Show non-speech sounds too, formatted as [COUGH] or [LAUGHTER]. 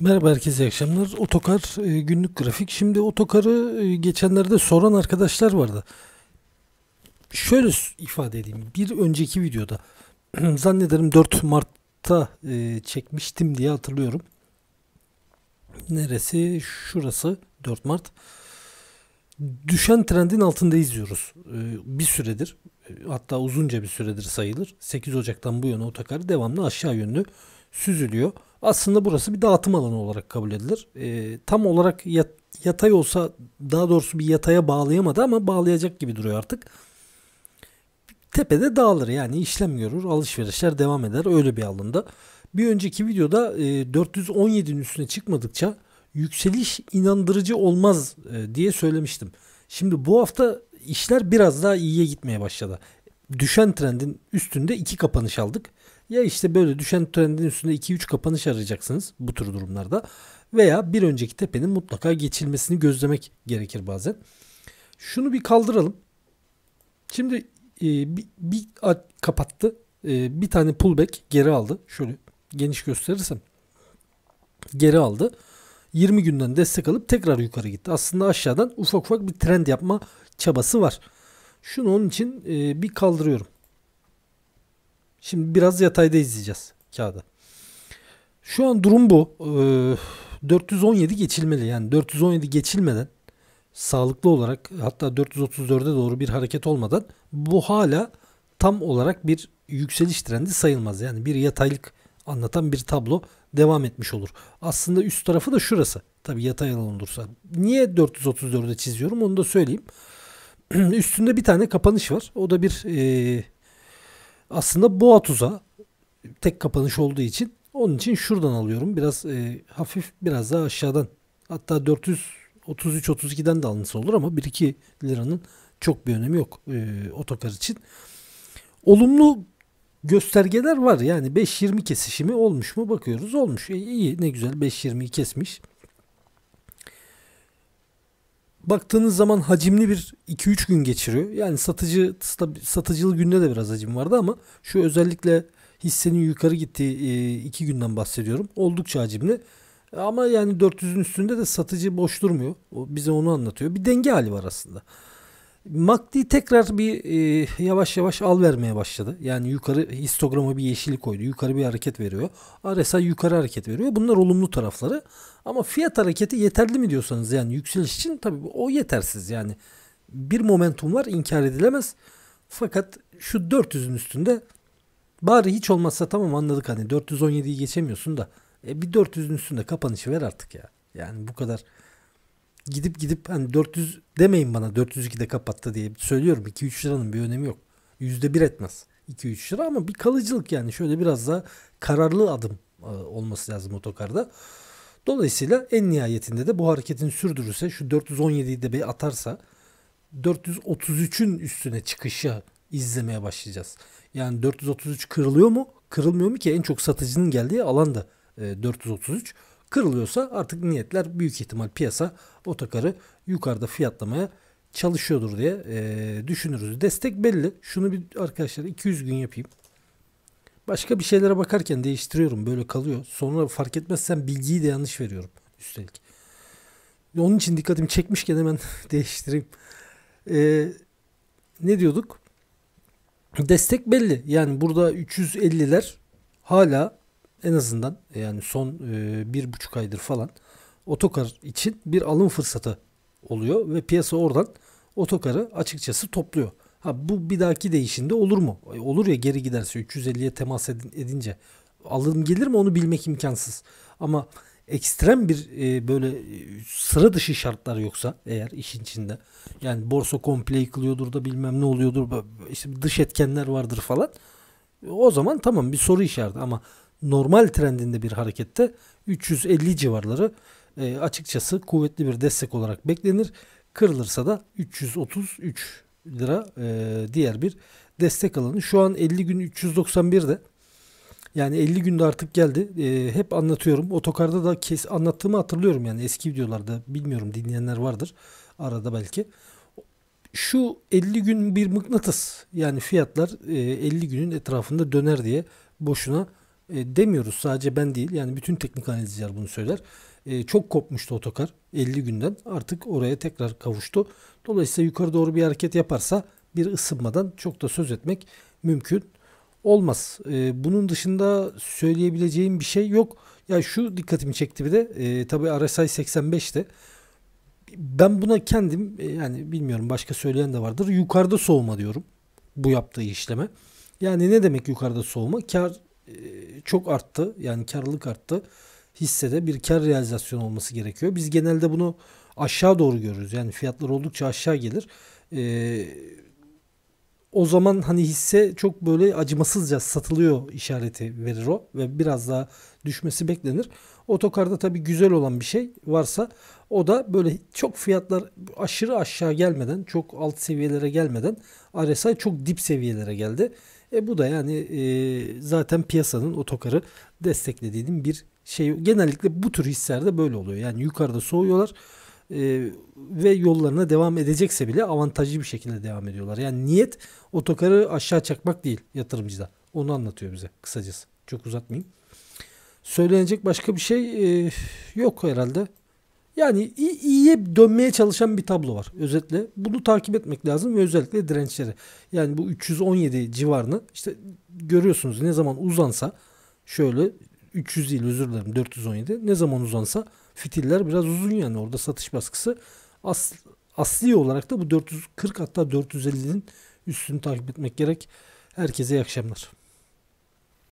Merhaba herkese iyi akşamlar. Otokar e, günlük grafik. Şimdi otokarı e, geçenlerde soran arkadaşlar vardı. Şöyle ifade edeyim. Bir önceki videoda [CLEARS THROAT] zannederim 4 Mart'ta e, çekmiştim diye hatırlıyorum. Neresi? Şurası 4 Mart. Düşen trendin altında izliyoruz. E, bir süredir e, hatta uzunca bir süredir sayılır. 8 Ocak'tan bu yana otokarı devamlı aşağı yönlü süzülüyor. Aslında burası bir dağıtım alanı olarak kabul edilir. E, tam olarak yat, yatay olsa daha doğrusu bir yataya bağlayamadı ama bağlayacak gibi duruyor artık. Tepede dağılır yani işlem görür alışverişler devam eder öyle bir alanda. Bir önceki videoda e, 417'nin üstüne çıkmadıkça yükseliş inandırıcı olmaz e, diye söylemiştim. Şimdi bu hafta işler biraz daha iyiye gitmeye başladı. Düşen trendin üstünde iki kapanış aldık. Ya işte böyle düşen trendin üstünde 2-3 kapanış arayacaksınız bu tür durumlarda. Veya bir önceki tepenin mutlaka geçilmesini gözlemek gerekir bazen. Şunu bir kaldıralım. Şimdi e, bir, bir a, kapattı. E, bir tane pullback geri aldı. Şöyle geniş gösterirsem. Geri aldı. 20 günden destek alıp tekrar yukarı gitti. Aslında aşağıdan ufak ufak bir trend yapma çabası var. Şunu onun için e, bir kaldırıyorum. Şimdi biraz yatayda izleyeceğiz kağıda. Şu an durum bu. Ee, 417 geçilmeli. Yani 417 geçilmeden sağlıklı olarak hatta 434'e doğru bir hareket olmadan bu hala tam olarak bir yükseliş trendi sayılmaz. Yani bir yataylık anlatan bir tablo devam etmiş olur. Aslında üst tarafı da şurası. Tabi yatay alan olursa. Niye 434'e çiziyorum onu da söyleyeyim. [CLEARS THROAT] Üstünde bir tane kapanış var. O da bir e, aslında boğa tuza tek kapanış olduğu için onun için şuradan alıyorum. Biraz e, hafif biraz daha aşağıdan. Hatta 433 32'den de alınsa olur ama 1-2 liranın çok bir önemi yok e, otokar için. Olumlu göstergeler var. Yani 5-20 kesişimi olmuş mu bakıyoruz. Olmuş. E, iyi ne güzel 5 5.20'yi kesmiş baktığınız zaman hacimli bir 2-3 gün geçiriyor. Yani satıcı satıcılı günde de biraz hacim vardı ama şu özellikle hissenin yukarı gittiği 2 e, günden bahsediyorum. Oldukça hacimli. Ama yani 400'ün üstünde de satıcı boş durmuyor. O bize onu anlatıyor. Bir denge hali var aslında. Makdi tekrar bir e, yavaş yavaş al vermeye başladı. Yani yukarı histograma bir yeşil koydu. Yukarı bir hareket veriyor. RSI yukarı hareket veriyor. Bunlar olumlu tarafları. Ama fiyat hareketi yeterli mi diyorsanız yani yükseliş için tabii o yetersiz. Yani bir momentum var inkar edilemez. Fakat şu 400'ün üstünde bari hiç olmazsa tamam anladık hani 417'yi geçemiyorsun da e, bir 400'ün üstünde kapanışı ver artık ya. Yani bu kadar gidip gidip hani 400 demeyin bana 402'de kapattı diye söylüyorum 2-3 liranın bir önemi yok. %1 etmez 2-3 lira ama bir kalıcılık yani şöyle biraz da kararlı adım e, olması lazım otokarda. Dolayısıyla en nihayetinde de bu hareketin sürdürürse şu 417'yi de bir atarsa 433'ün üstüne çıkışı izlemeye başlayacağız. Yani 433 kırılıyor mu? Kırılmıyor mu ki en çok satıcının geldiği alan da 433. E, kırılıyorsa artık niyetler büyük ihtimal piyasa otokarı yukarıda fiyatlamaya çalışıyordur diye e, düşünürüz. Destek belli. Şunu bir arkadaşlar 200 gün yapayım. Başka bir şeylere bakarken değiştiriyorum. Böyle kalıyor. Sonra fark etmezsen bilgiyi de yanlış veriyorum. Üstelik. Onun için dikkatimi çekmişken hemen [LAUGHS] değiştireyim. E, ne diyorduk? Destek belli. Yani burada 350'ler hala en azından e, yani son e, bir buçuk aydır falan otokar için bir alım fırsatı oluyor ve piyasa oradan otokarı açıkçası topluyor. Ha bu bir dahaki değişinde olur mu? E, olur ya geri giderse 350'ye temas edince alım gelir mi onu bilmek imkansız. Ama ekstrem bir e, böyle e, sıra dışı şartlar yoksa eğer işin içinde yani borsa komple yıkılıyordur da bilmem ne oluyordur işte dış etkenler vardır falan o zaman tamam bir soru işareti ama normal trendinde bir harekette 350 civarları e, açıkçası kuvvetli bir destek olarak beklenir. Kırılırsa da 333 lira e, diğer bir destek alanı. Şu an 50 gün 391'de. Yani 50 günde artık geldi. E, hep anlatıyorum. Otokarda da kes, anlattığımı hatırlıyorum yani eski videolarda. Bilmiyorum dinleyenler vardır arada belki. Şu 50 gün bir mıknatıs yani fiyatlar e, 50 günün etrafında döner diye boşuna e, demiyoruz sadece ben değil yani bütün teknik analizciler bunu söyler. E, çok kopmuştu otokar 50 günden artık oraya tekrar kavuştu. Dolayısıyla yukarı doğru bir hareket yaparsa bir ısınmadan çok da söz etmek mümkün olmaz. E, bunun dışında söyleyebileceğim bir şey yok. Ya şu dikkatimi çekti bir de e, tabii RSI 85'te ben buna kendim e, yani bilmiyorum başka söyleyen de vardır yukarıda soğuma diyorum bu yaptığı işleme. Yani ne demek yukarıda soğuma? Kar e, çok arttı. Yani karlılık arttı. Hissede bir kar realizasyonu olması gerekiyor. Biz genelde bunu aşağı doğru görürüz. Yani fiyatlar oldukça aşağı gelir. Ee, o zaman hani hisse çok böyle acımasızca satılıyor işareti verir o ve biraz daha düşmesi beklenir. Otokarda tabii güzel olan bir şey varsa o da böyle çok fiyatlar aşırı aşağı gelmeden, çok alt seviyelere gelmeden RSI çok dip seviyelere geldi. E bu da yani e, zaten piyasanın otokarı desteklediğinin bir şey. Genellikle bu tür hisselerde böyle oluyor. Yani yukarıda soğuyorlar e, ve yollarına devam edecekse bile avantajlı bir şekilde devam ediyorlar. Yani niyet otokarı aşağı çakmak değil yatırımcıda. Onu anlatıyor bize kısacası. Çok uzatmayayım. Söylenecek başka bir şey e, yok herhalde. Yani iyiye dönmeye çalışan bir tablo var özetle. Bunu takip etmek lazım ve özellikle dirençleri. Yani bu 317 civarını işte görüyorsunuz ne zaman uzansa şöyle 300 değil özür dilerim 417 ne zaman uzansa fitiller biraz uzun yani orada satış baskısı as, asli olarak da bu 440 hatta 450'nin üstünü takip etmek gerek. Herkese iyi akşamlar.